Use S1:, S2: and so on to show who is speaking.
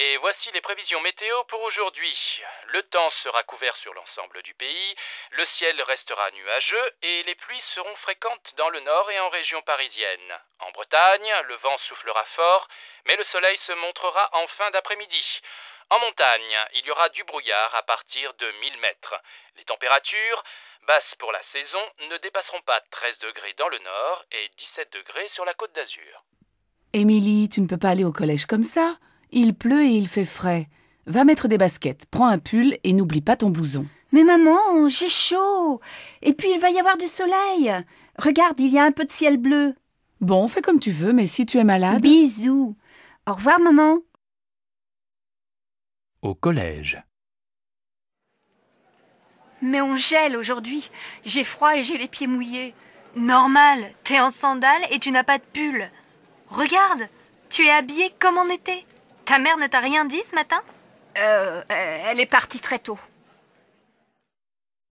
S1: Et voici les prévisions météo pour aujourd'hui. Le temps sera couvert sur
S2: l'ensemble du pays, le ciel restera nuageux et les pluies seront fréquentes dans le nord et en région parisienne. En Bretagne, le vent soufflera fort, mais le soleil se montrera en fin d'après-midi. En montagne, il y aura du brouillard à partir de 1000 mètres. Les températures, basses pour la saison, ne dépasseront pas 13 degrés dans le nord et 17 degrés sur la côte d'Azur.
S3: Émilie, tu ne peux pas aller au collège comme ça il pleut et il fait frais. Va mettre des baskets, prends un pull et n'oublie pas ton blouson.
S4: Mais maman, j'ai chaud. Et puis il va y avoir du soleil. Regarde, il y a un peu de ciel bleu. Bon, fais comme tu veux, mais si tu es malade. Bisous. Au revoir, maman.
S1: Au collège.
S5: Mais on gèle aujourd'hui. J'ai froid et j'ai les pieds mouillés. Normal, t'es en sandales et tu n'as pas de pull. Regarde, tu es habillée comme en été. Ta mère ne t'a rien dit ce matin Euh, elle est partie très tôt.